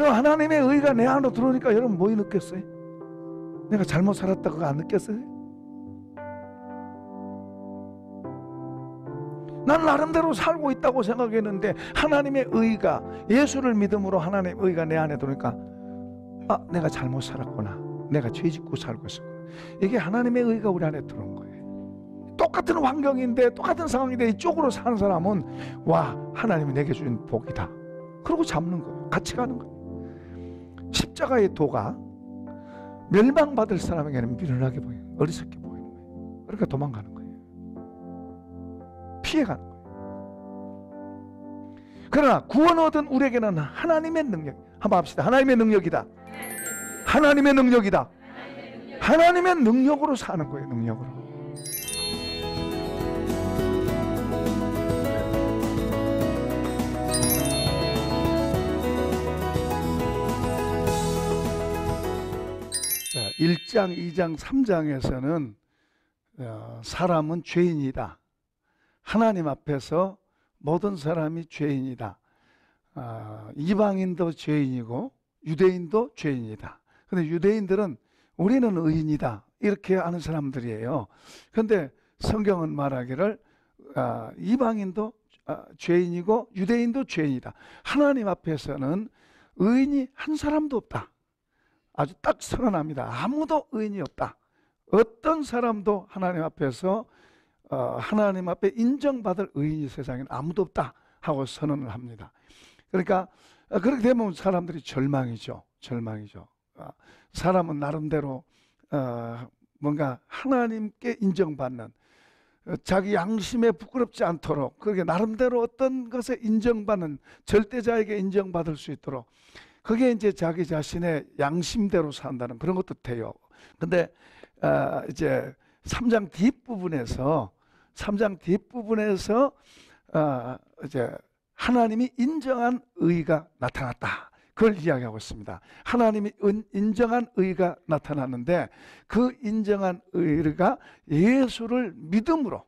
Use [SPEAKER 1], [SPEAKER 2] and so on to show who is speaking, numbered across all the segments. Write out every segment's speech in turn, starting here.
[SPEAKER 1] 여러분 하나님의 의가 내 안으로 들어오니까 여러분 뭐이 느꼈어요? 내가 잘못 살았다 그거 안 느꼈어요? 난 나름대로 살고 있다고 생각했는데 하나님의 의가 예수를 믿음으로 하나님의 의가 내 안에 들어오니까 아 내가 잘못 살았구나 내가 죄짓고 살고 있었구나 이게 하나님의 의가 우리 안에 들어온 거예요 똑같은 환경인데 똑같은 상황인데 이쪽으로 사는 사람은 와 하나님이 내게 주신 복이다 그러고 잡는 거예요 같이 가는 거예요 십자가의 도가 멸망받을 사람에게는 미련하게 보여 어리석게 보이는 거예요. 그러니까 도망가는 거예요. 피해가는 거예요. 그러나 구원 얻은 우리에게는 하나님의 능력. 한번 합시다. 하나님의 능력이다. 하나님의 능력이다. 하나님의 능력으로 사는 거예요. 능력으로. 1장, 2장, 3장에서는 어, 사람은 죄인이다. 하나님 앞에서 모든 사람이 죄인이다. 아, 이방인도 죄인이고 유대인도 죄인이다. 근데 유대인들은 우리는 의인이다. 이렇게 하는 사람들이에요. 근데 성경은 말하기를 아, 이방인도 아, 죄인이고 유대인도 죄인이다. 하나님 앞에서는 의인이 한 사람도 없다. 아주 딱 선언합니다. 아무도 의인이 없다. 어떤 사람도 하나님 앞에서 어, 하나님 앞에 인정받을 의인이 세상에 아무도 없다 하고 선언을 합니다. 그러니까 어, 그렇게 되면 사람들이 절망이죠. 절망이죠. 아, 사람은 나름대로 어, 뭔가 하나님께 인정받는 어, 자기 양심에 부끄럽지 않도록 그렇게 나름대로 어떤 것에 인정받는 절대자에게 인정받을 수 있도록 그게 이제 자기 자신의 양심대로 산다는 그런 것도 돼요. 근데 어, 이제 3장 뒷부분에서 3장 뒷부분에서 어, 아, 이제 하나님이 인정한 의가 나타났다. 그걸 이야기하고 있습니다. 하나님이 인정한 의가 나타났는데 그 인정한 의가 예수를 믿음으로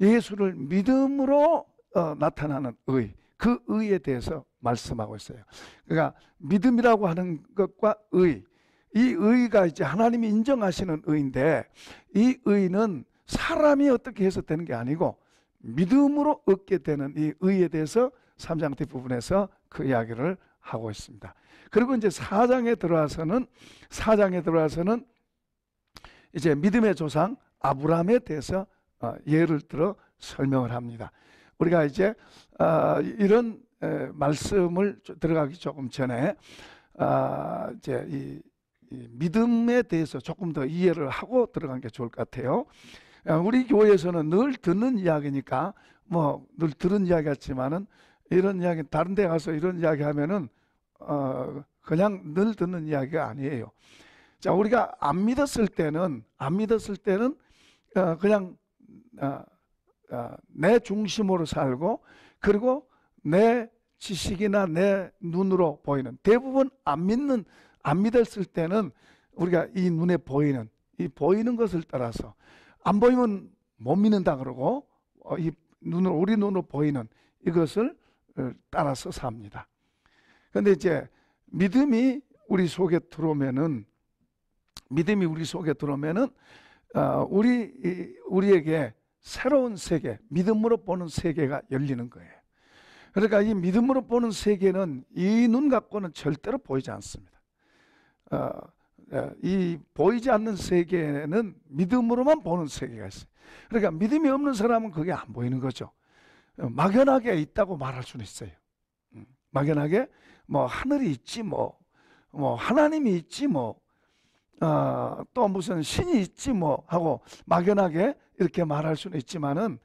[SPEAKER 1] 예수를 믿음으로 어, 나타나는 의. 그 의에 대해서 말씀하고 있어요. 그러니까 믿음이라고 하는 것과 의, 이 의가 이제 하나님이 인정하시는 의인데 이 의는 사람이 어떻게 해석되는 게 아니고 믿음으로 얻게 되는 이 의에 대해서 3장 뒷부분에서 그 이야기를 하고 있습니다. 그리고 이제 4장에 들어와서는 4장에 들어와서는 이제 믿음의 조상 아브라함에 대해서 어, 예를 들어 설명을 합니다. 우리가 이제 어, 이런 말씀을 들어가기 조금 전에 아, 이제 이, 이 믿음에 대해서 조금 더 이해를 하고 들어간 게 좋을 것 같아요. 아, 우리 교회에서는 늘 듣는 이야기니까 뭐 늘 들은 이야기 같지만은 이런 이야기 다른 데 가서 이런 이야기 하면은 어 그냥 늘 듣는 이야기가 아니에요. 자, 우리가 안 믿었을 때는 안 믿었을 때는 어 그냥 어, 어내 중심으로 살고 그리고 내 지식이나 내 눈으로 보이는 대부분 안 믿는 안 믿었을 때는 우리가 이 눈에 보이는 이 보이는 것을 따라서 안 보이면 못 믿는다 그러고 어, 이 눈으로 우리 눈으로 보이는 이것을 어, 따라서 삽니다. 그런데 이제 믿음이 우리 속에 들어오면은 믿음이 우리 속에 들어오면은 어, 우리 우리에게 새로운 세계 믿음으로 보는 세계가 열리는 거예요. 그러니까 이 믿음으로 보는 세계는 이 눈 갖고는 절대로 보이지 않습니다. 어, 어, 이 보이지 않는 세계는 믿음으로만 보는 세계가 있어요. 그러니까 믿음이 없는 사람은 그게 안 보이는 거죠. 어, 막연하게 있다고 말할 수는 있어요. 음, 막연하게 뭐 하늘이 있지 뭐, 뭐 하나님이 있지 뭐, 어, 또 무슨 신이 있지 뭐 하고 막연하게 이렇게 말할 수는 있지만은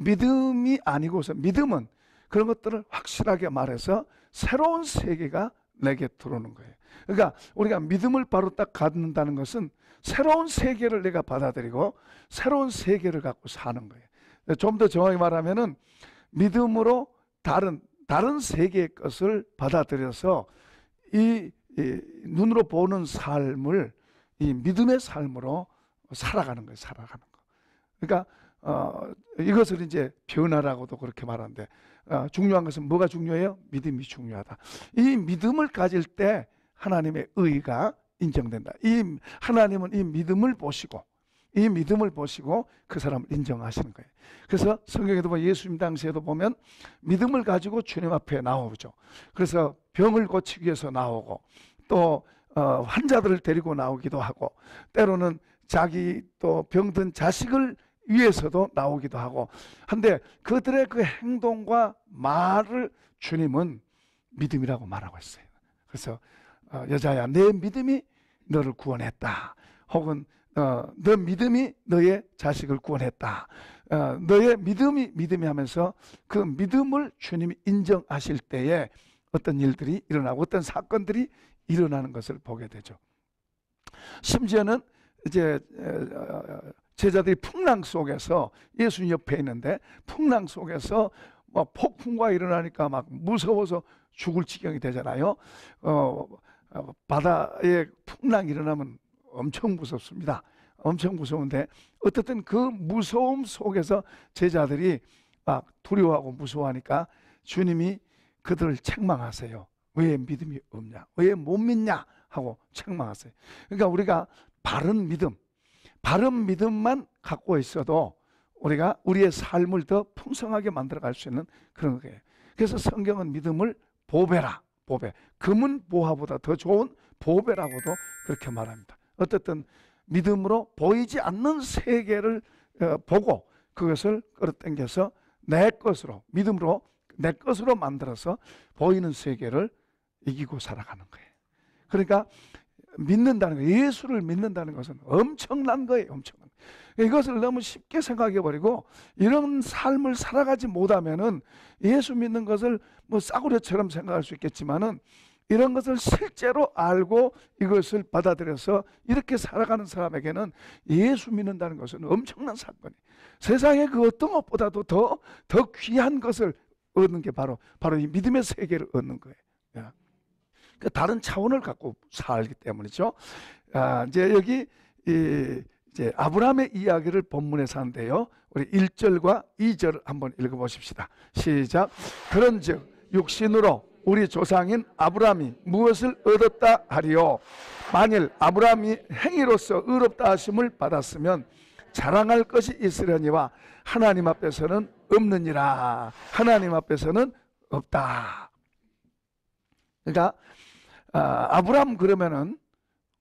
[SPEAKER 1] 믿음이 아니고서 믿음은 그런 것들을 확실하게 말해서 새로운 세계가 내게 들어오는 거예요. 그러니까 우리가 믿음을 바로 딱 갖는다는 것은 새로운 세계를 내가 받아들이고 새로운 세계를 갖고 사는 거예요. 좀 더 정확히 말하면은 믿음으로 다른 다른 세계의 것을 받아들여서 이, 이 눈으로 보는 삶을 이 믿음의 삶으로 살아가는 거예요. 살아가는 거. 그러니까 어, 이것을 이제 변화라고도 그렇게 말하는데 어, 중요한 것은 뭐가 중요해요? 믿음이 중요하다. 이 믿음을 가질 때 하나님의 의가 인정된다. 이 하나님은 이 믿음을 보시고 이 믿음을 보시고 그 사람을 인정하시는 거예요. 그래서 성경에도 보면 예수님 당시에도 보면 믿음을 가지고 주님 앞에 나오죠. 그래서 병을 고치기 위해서 나오고 또 어, 환자들을 데리고 나오기도 하고 때로는 자기 또 병든 자식을 위에서도 나오기도 하고 한데 그들의 그 행동과 말을 주님은 믿음이라고 말하고 있어요. 그래서 어, 여자야 내 믿음이 너를 구원했다. 혹은 어, 너 믿음이 너의 자식을 구원했다. 어, 너의 믿음이 믿음이 하면서 그 믿음을 주님이 인정하실 때에 어떤 일들이 일어나고 어떤 사건들이 일어나는 것을 보게 되죠. 심지어는 이제 에, 에, 어, 어, 제자들이 풍랑 속에서 예수님 옆에 있는데 풍랑 속에서 막 뭐 폭풍과 일어나니까 막 무서워서 죽을 지경이 되잖아요. 어, 어 바다에 풍랑 일어나면 엄청 무섭습니다. 엄청 무서운데 어쨌든 그 무서움 속에서 제자들이 막 두려워하고 무서워하니까 주님이 그들을 책망하세요. 왜 믿음이 없냐? 왜 못 믿냐? 하고 책망하세요. 그러니까 우리가 바른 믿음, 바른 믿음만 갖고 있어도 우리가 우리의 삶을 더 풍성하게 만들어갈 수 있는 그런 거예요. 그래서 성경은 믿음을 보배라, 보배. 금은 보화보다 더 좋은 보배라고도 그렇게 말합니다. 어쨌든 믿음으로 보이지 않는 세계를 어, 보고 그것을 끌어당겨서 내 것으로 믿음으로 내 것으로 만들어서 보이는 세계를 이기고 살아가는 거예요. 그러니까 믿는다는 거, 예수를 믿는다는 것은 엄청난 거예요, 엄청난. 그러니까 이것을 너무 쉽게 생각해 버리고 이런 삶을 살아가지 못하면은 예수 믿는 것을 뭐 싸구려처럼 생각할 수 있겠지만은 이런 것을 실제로 알고 이것을 받아들여서 이렇게 살아가는 사람에게는 예수 믿는다는 것은 엄청난 사건이. 세상의 그 어떤 것보다도 더 더 귀한 것을 얻는 게 바로 바로 이 믿음의 세계를 얻는 거예요. 그 다른 차원을 갖고 살기 때문이죠. 아, 이제 여기 이, 이제 아브라함의 이야기를 본문에서 하데요 우리 1절과 2절 한번 읽어 보십시다. 시작. 그런즉 육신으로 우리 조상인 아브라함이 무엇을 얻었다 하리요. 만일 아브라함이 행위로서 의롭다 하심을 받았으면 자랑할 것이 있으려니와 하나님 앞에서는 없느니라. 하나님 앞에서는 없다. 그러니까 아, 브라함 그러면은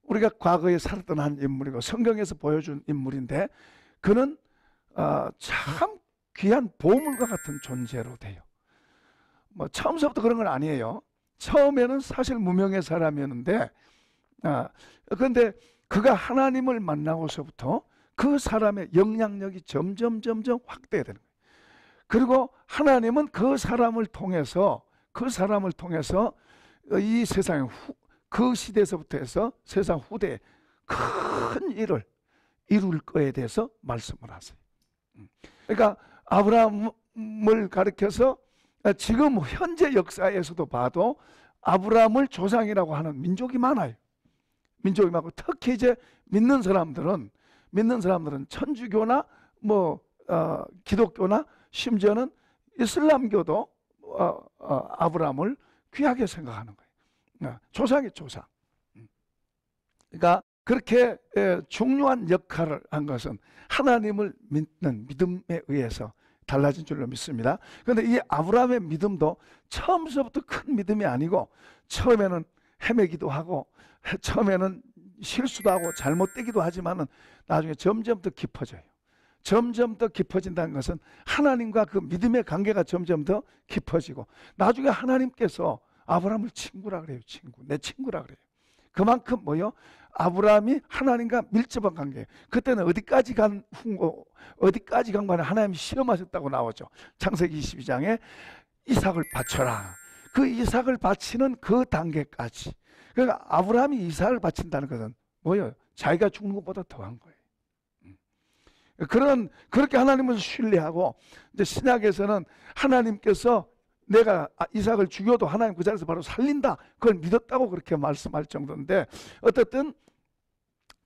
[SPEAKER 1] 우리가 과거에 살았던 한 인물이고 성경에서 보여준 인물인데 그는 아, 참 귀한 보물과 같은 존재로 돼요. 뭐 처음서부터 그런 건 아니에요. 처음에는 사실 무명의 사람이었는데 아, 근데 그가 하나님을 만나고서부터 그 사람의 영향력이 점점 점점 확대되는 거예요. 그리고 하나님은 그 사람을 통해서 그 사람을 통해서 어, 이 세상 그 시대에서부터 해서 세상 후대큰 일을 이룰 거에 대해서 말씀을 하세요. 음. 그러니까 아브라함을 가르켜서 지금 현재 역사에서도 봐도 아브라함을 조상이라고 하는 민족이 많아요. 민족이 많고 특히 이제 믿는 사람들은 믿는 사람들은 천주교나 뭐 어, 기독교나 심지어는 이슬람교도 어, 어, 아브라함을 귀하게 생각하는 거예요. 어, 조상의 조상. 음. 그러니까 그렇게 예, 중요한 역할을 한 것은 하나님을 믿는 믿음에 의해서 달라진 줄로 믿습니다. 그런데 이 아브라함의 믿음도 처음서부터 큰 믿음이 아니고 처음에는 헤매기도 하고 처음에는 실수도 하고 잘못되기도 하지만은 나중에 점점 더 깊어져요. 점점 더 깊어진다는 것은 하나님과 그 믿음의 관계가 점점 더 깊어지고 나중에 하나님께서 아브라함을 친구라 그래요. 친구. 내 친구라 그래요. 그만큼 뭐요? 아브라함이 하나님과 밀접한 관계. 그때는 어디까지 간 후고 어디까지 간 거는 하나님이 시험하셨다고 나오죠. 창세기 22장에 이삭을 바쳐라. 그 이삭을 바치는 그 단계까지. 그러니까 아브라함이 이삭을 바친다는 것은 뭐요 자기가 죽는 것보다 더한 거예요. 그런 그렇게 하나님을 신뢰하고 이제 신약에서는 하나님께서 내가 이삭을 죽여도 하나님 그 자리에서 바로 살린다. 그걸 믿었다고 그렇게 말씀할 정도인데 어쨌든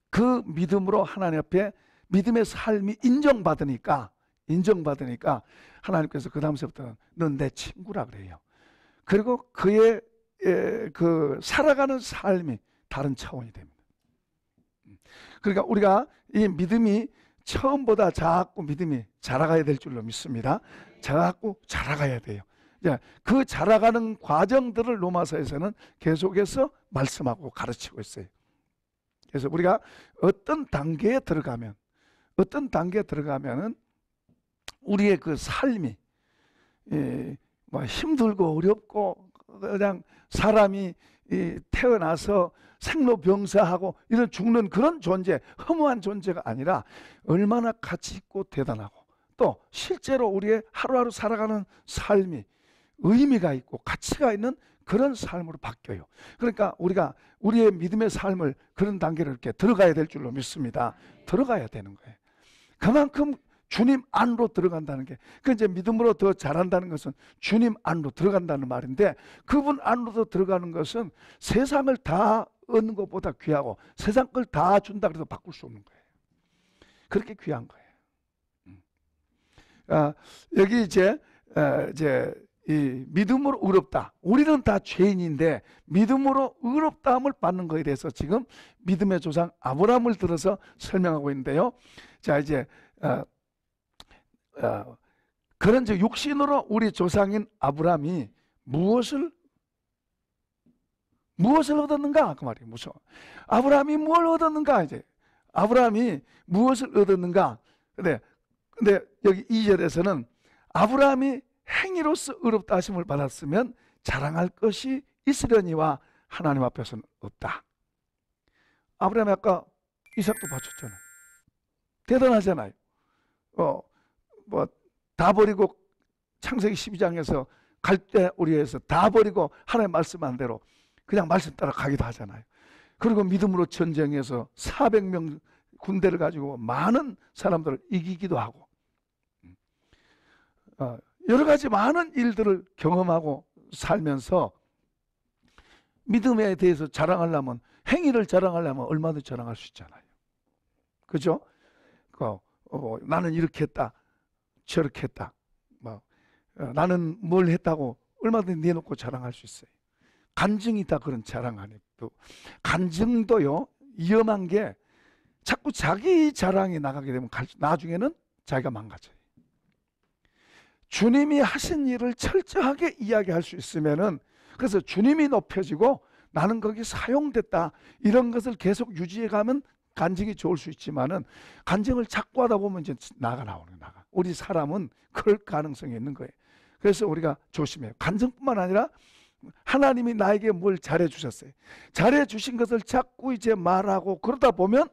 [SPEAKER 1] 그 믿음으로 하나님 앞에 믿음의 삶이 인정받으니까 인정받으니까 하나님께서 그 다음서부터는 넌 내 친구라 그래요. 그리고 그의 에, 그 살아가는 삶이 다른 차원이 됩니다. 음. 그러니까 우리가 이 믿음이 처음보다 자꾸 믿음이 자라가야 될 줄로 믿습니다. 자꾸 자라가야 돼요. 그 자라가는 과정들을 로마서에서는 계속해서 말씀하고 가르치고 있어요. 그래서 우리가 어떤 단계에 들어가면 어떤 단계에 들어가면은 우리의 그 삶이 뭐 힘들고 어렵고 그냥 사람이 이 태어나서 생로병사하고 이런 죽는 그런 존재, 허무한 존재가 아니라 얼마나 가치 있고 대단하고 또 실제로 우리의 하루하루 살아가는 삶이 의미가 있고 가치가 있는 그런 삶으로 바뀌어요. 그러니까 우리가 우리의 믿음의 삶을 그런 단계로 이렇게 들어가야 될 줄로 믿습니다. 들어가야 되는 거예요. 그만큼 주님 안으로 들어간다는 게, 그 이제 믿음으로 더 잘한다는 것은 주님 안으로 들어간다는 말인데, 그분 안으로 들어가는 것은 세상을 다 얻는 것보다 귀하고 세상 걸 다 준다 그래서 바꿀 수 없는 거예요. 그렇게 귀한 거예요. 음. 아, 여기 이제 아, 이제 이 믿음으로 의롭다. 우리는 다 죄인인데 믿음으로 의롭다함을 받는 것에 대해서 지금 믿음의 조상 아브라함을 들어서 설명하고 있는데요. 자 이제 어, 어, 그런 즉 육신으로 우리 조상인 아브라함이 무엇을 무엇을 얻었는가? 그 말이에요. 무슨 아브라함이 뭘 얻었는가? 이제 아브라함이 무엇을 얻었는가? 근데 근데 여기 이절에서는 아브라함이 행위로서 의롭다 하심을 받았으면 자랑할 것이 있으려니와 하나님 앞에서는 없다. 아브라함이 아까 이삭도 바쳤잖아요. 대단하잖아요. 어, 뭐, 다 버리고 창세기 12장에서 갈대 우리에서 다 버리고 하나님 말씀한 대로 그냥 말씀 따라 가기도 하잖아요. 그리고 믿음으로 전쟁에서 400명 군대를 가지고 많은 사람들을 이기기도 하고 어, 여러 가지 많은 일들을 경험하고 살면서 믿음에 대해서 자랑하려면 행위를 자랑하려면 얼마든지 자랑할 수 있잖아요. 그죠? 어, 어, 나는 이렇게 했다, 저렇게 했다, 막 뭐, 어, 나는 뭘 했다고 얼마든지 내놓고 자랑할 수 있어요. 간증이다 그런 자랑하니또 간증도요 위험한 게 자꾸 자기 자랑이 나가게 되면 나중에는 자기가 망가져요. 주님이 하신 일을 철저하게 이야기할 수 있으면은 그래서 주님이 높여지고 나는 거기 사용됐다 이런 것을 계속 유지해 가면 간증이 좋을 수 있지만은 간증을 자꾸 하다 보면 이제 나가 나오는 거야. 나가. 우리 사람은 그럴 가능성이 있는 거예요. 그래서 우리가 조심해요. 간증뿐만 아니라 하나님이 나에게 뭘 잘해 주셨어요. 잘해 주신 것을 자꾸 이제 말하고 그러다 보면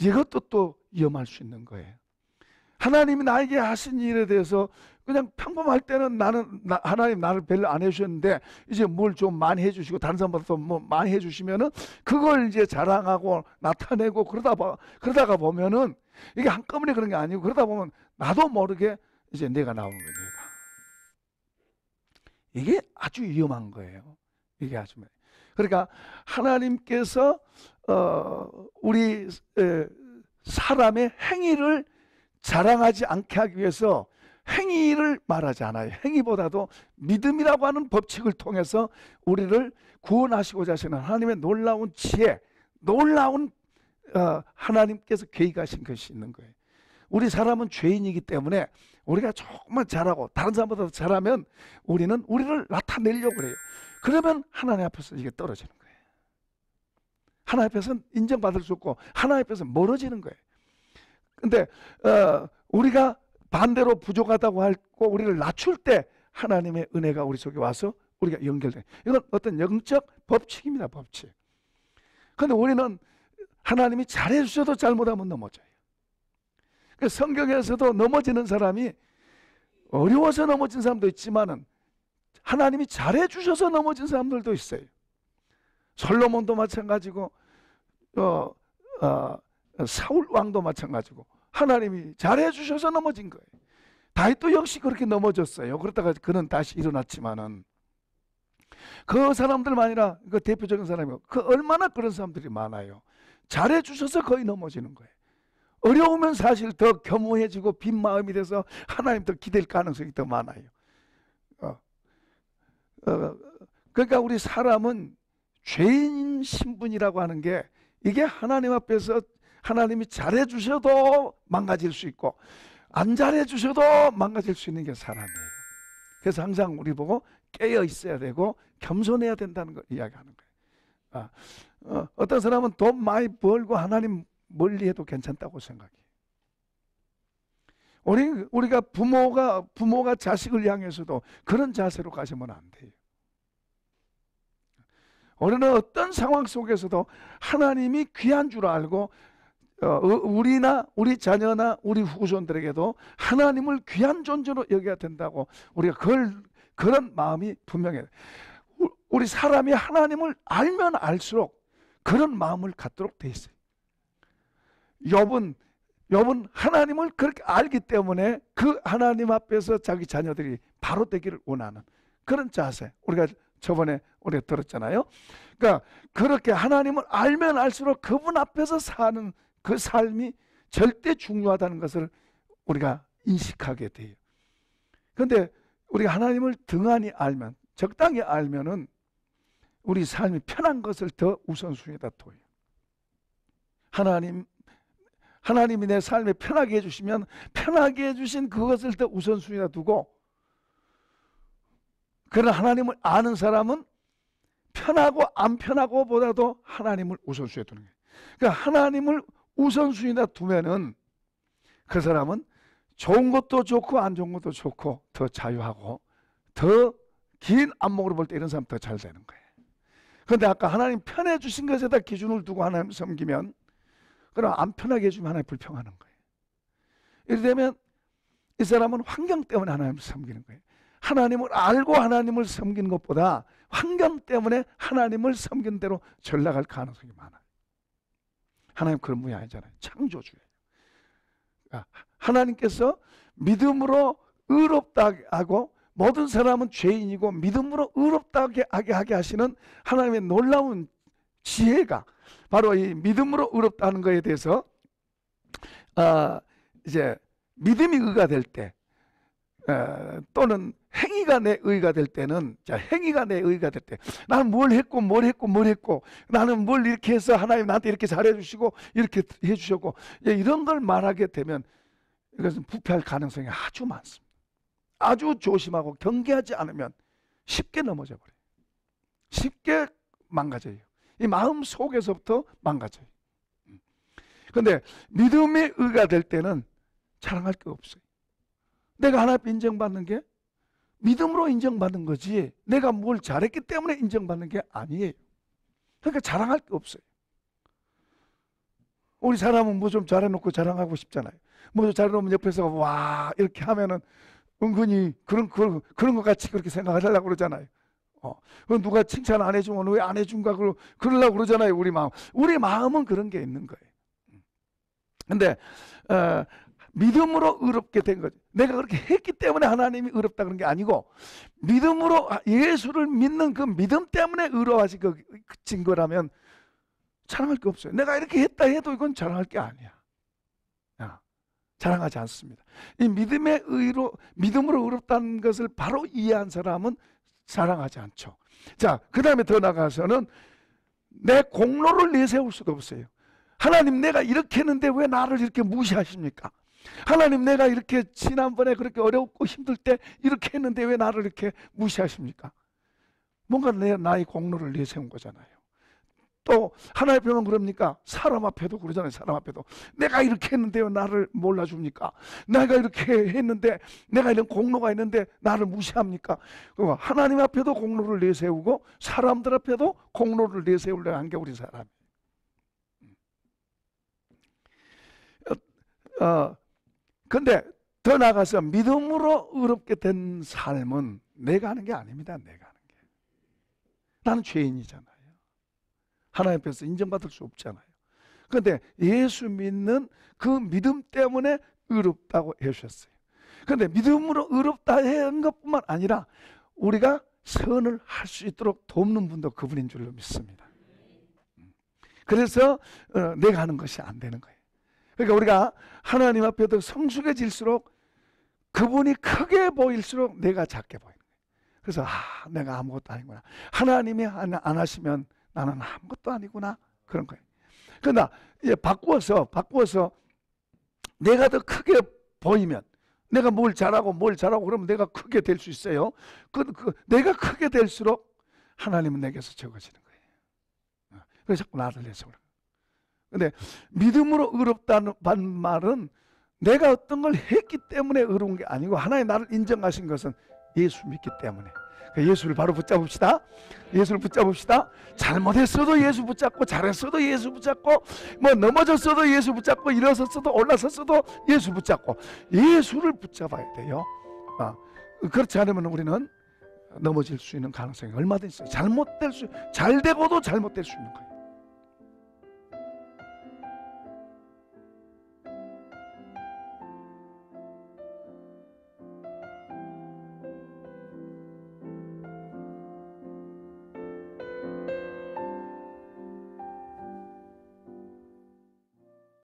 [SPEAKER 1] 이것도 또 위험할 수 있는 거예요. 하나님이 나에게 하신 일에 대해서 그냥 평범할 때는 나는 나, 하나님 나를 별로 안 해주셨는데 이제 뭘 좀 많이 해주시고 다른 사람보다 뭐 많이 해주시면은 그걸 이제 자랑하고 나타내고 그러다 봐 그러다가 보면은 이게 한꺼번에 그런 게 아니고 그러다 보면 나도 모르게 이제 내가 나오 거예요. 이게 아주 위험한 거예요. 이게 아주 그러니까 하나님께서 어, 우리 에, 사람의 행위를 자랑하지 않게 하기 위해서 행위를 말하지 않아요. 행위보다도 믿음이라고 하는 법칙을 통해서 우리를 구원하시고자 하시는 하나님의 놀라운 지혜, 놀라운 어, 하나님께서 계획하신 것이 있는 거예요. 우리 사람은 죄인이기 때문에 우리가 조금만 잘하고 다른 사람보다 잘하면 우리는 우리를 나타내려고 그래요. 그러면 하나님 앞에서 이게 떨어지는 거예요. 하나님 앞에서는 인정받을 수 없고 하나님 앞에서 는 멀어지는 거예요. 그런데 어, 우리가 반대로 부족하다고 하고 우리를 낮출 때 하나님의 은혜가 우리 속에 와서 우리가 연결돼. 이건 어떤 영적 법칙입니다. 법칙. 그런데 우리는 하나님이 잘해주셔도 잘못하면 넘어져요. 그 성경에서도 넘어지는 사람이 어려워서 넘어진 사람도 있지만은 하나님이 잘해 주셔서 넘어진 사람들도 있어요. 솔로몬도 마찬가지고 어, 어, 사울 왕도 마찬가지고 하나님이 잘해 주셔서 넘어진 거예요. 다윗도 역시 그렇게 넘어졌어요. 그러다가 그는 다시 일어났지만은 그 사람들만 이니라그 대표적인 사람이그 얼마나 그런 사람들이 많아요. 잘해 주셔서 거의 넘어지는 거예요. 어려우면 사실 더 겸허해지고 빈 마음이 돼서 하나님 더 기댈 가능성이 더 많아요. 어. 어. 그러니까 우리 사람은 죄인 신분이라고 하는 게 이게 하나님 앞에서 하나님이 잘해 주셔도 망가질 수 있고 안 잘해 주셔도 망가질 수 있는 게 사람이에요. 그래서 항상 우리 보고 깨어 있어야 되고 겸손해야 된다는 걸 이야기하는 거예요. 아, 어, 떤 사람은 돈 많이 벌고 하나님 멀리해도 괜찮다고 생각해. 우리 우리가 부모가 부모가 자식을 향해서도 그런 자세로 가시면 안 돼요. 우리는 어떤 상황 속에서도 하나님이 귀한 줄 알고 어, 어 우리나 우리 자녀나 우리 후손들에게도 하나님을 귀한 존재로 여겨야 된다고 우리가 그 그런 마음이 분명해. 우리 사람이 하나님을 알면 알수록 그런 마음을 갖도록 돼 있어요. 욥은 욥은 하나님을 그렇게 알기 때문에 그 하나님 앞에서 자기 자녀들이 바로 되기를 원하는 그런 자세. 우리가 저번에 우리가 들었잖아요. 그러니까 그렇게 하나님을 알면 알수록 그분 앞에서 사는 그 삶이 절대 중요하다는 것을 우리가 인식하게 돼요. 그런데 우리가 하나님을 등한히 알면 적당히 알면은 우리 삶이 편한 것을 더 우선순위에다 둬요. 하나님 하나님이 내 삶에 편하게 해주시면 편하게 해주신 그것을 때 우선순위나 두고 그러나 하나님을 아는 사람은 편하고 안 편하고 보다도 하나님을 우선순위에 두는 거예요. 그러니까 하나님을 우선순위에 두면은 그 사람은 좋은 것도 좋고 안 좋은 것도 좋고 더 자유하고 더 긴 안목으로 볼 때 이런 사람 더 잘 되는 거예요. 그런데 아까 하나님 편해 주신 것에다 기준을 두고 하나님 섬기면 그럼 안 편하게 해주면 하나님 불평하는 거예요. 이를면이 사람은 환경 때문에 하나님을 섬기는 거예요. 하나님을 알고 하나님을 섬긴 것보다 환경 때문에 하나님을 섬긴 대로 전락할 가능성이 많아요. 하나님 그런 분이 아니잖아요. 창조주예요. 그러니까 하나님께서 믿음으로 의롭다 하고 모든 사람은 죄인이고 믿음으로 의롭다 게 하게 하시는 하나님의 놀라운 지혜가 바로 이 믿음으로 의롭다는 것에 대해서 어, 이제 믿음이 의가 될때 어, 또는 행위가 내 의가 될 때는 자 행위가 내 의가 될 때 나는 뭘 했고 뭘 했고 뭘 했고 나는 뭘 이렇게 해서 하나님 나한테 이렇게 잘해주시고 이렇게 해주셨고 예, 이런 걸 말하게 되면 이것은 부패할 가능성이 아주 많습니다. 아주 조심하고 경계하지 않으면 쉽게 넘어져 버려요. 쉽게 망가져요. 이 마음 속에서부터 망가져요. 근데 믿음의 의가 될 때는 자랑할 게 없어요. 내가 하나님 인정받는 게 믿음으로 인정받는 거지 내가 뭘 잘했기 때문에 인정받는 게 아니에요. 그러니까 자랑할 게 없어요. 우리 사람은 뭐 좀 잘해놓고 자랑하고 싶잖아요. 뭐 잘해놓으면 옆에서 와 이렇게 하면은 은근히 그런 그 그런 것 같이 그렇게 생각하려고 그러잖아요. 어, 누가 칭찬 안 해주면 왜 안 해준가 그러, 그러려고 그러잖아요 우리 마음 우리 마음은 그런 게 있는 거예요 음. 근데 어, 믿음으로 의롭게 된 거죠 내가 그렇게 했기 때문에 하나님이 의롭다 그런 게 아니고 믿음으로 예수를 믿는 그 믿음 때문에 의로워진 그, 그 거라면 자랑할 게 없어요 내가 이렇게 했다 해도 이건 자랑할 게 아니야 야, 자랑하지 않습니다 이 믿음의 의로 믿음으로 의롭다는 것을 바로 이해한 사람은 사랑하지 않죠. 자, 그 다음에 더 나가서는 내 공로를 내세울 수도 없어요. 하나님 내가 이렇게 했는데 왜 나를 이렇게 무시하십니까? 하나님 내가 이렇게 지난번에 그렇게 어렵고 힘들 때 이렇게 했는데 왜 나를 이렇게 무시하십니까? 뭔가 내 나의 공로를 내세운 거잖아요. 또 하나님 앞에만 그럽니까? 사람 앞에도 그러잖아요. 사람 앞에도 내가 이렇게 했는데요. 나를 몰라줍니까? 내가 이렇게 했는데 내가 이런 공로가 있는데 나를 무시합니까? 그 하나님 앞에도 공로를 내세우고 사람들 앞에도 공로를 내세우려 한게 우리 사람. 어, 어, 근데 더 나가서 믿음으로 의롭게 된 삶은 내가 하는 게 아닙니다. 내가 하는 게. 나는 죄인이잖아요. 하나님 앞에서 인정받을 수 없잖아요. 그런데 예수 믿는 그 믿음 때문에 의롭다고 해주셨어요. 그런데 믿음으로 의롭다 한 것뿐만 아니라 우리가 선을 할 수 있도록 돕는 분도 그분인 줄로 믿습니다. 그래서 어, 내가 하는 것이 안 되는 거예요. 그러니까 우리가 하나님 앞에 더 성숙해질수록 그분이 크게 보일수록 내가 작게 보이는 거 그래서 아, 내가 아무것도 아니구나. 하나님이 안 하시면 나는 아무것도 아니구나 그런 거예요. 그러나 그러니까 이제 바꾸어서 바꾸어서 내가 더 크게 보이면 내가 뭘 잘하고 뭘 잘하고 그러면 내가 크게 될 수 있어요. 그, 그, 내가 크게 될수록 하나님은 내게서 적어지는 거예요. 그래서 자꾸 나를 내서 그래. 근데 믿음으로 의롭다는 말은 내가 어떤 걸 했기 때문에 의로운 게 아니고 하나의 나를 인정하신 것은 예수 믿기 때문에 그러니까 예수를 바로 붙잡읍시다. 예수를 붙잡읍시다. 잘못했어도 예수 붙잡고 잘했어도 예수 붙잡고 뭐 넘어졌어도 예수 붙잡고 일어섰어도 올라섰어도 예수 붙잡고 예수를 붙잡아야 돼요. 아, 그렇지 않으면 우리는 넘어질 수 있는 가능성이 얼마든지 있어요. 잘못될 수, 잘 되고도 잘못될 수 있는 거예요.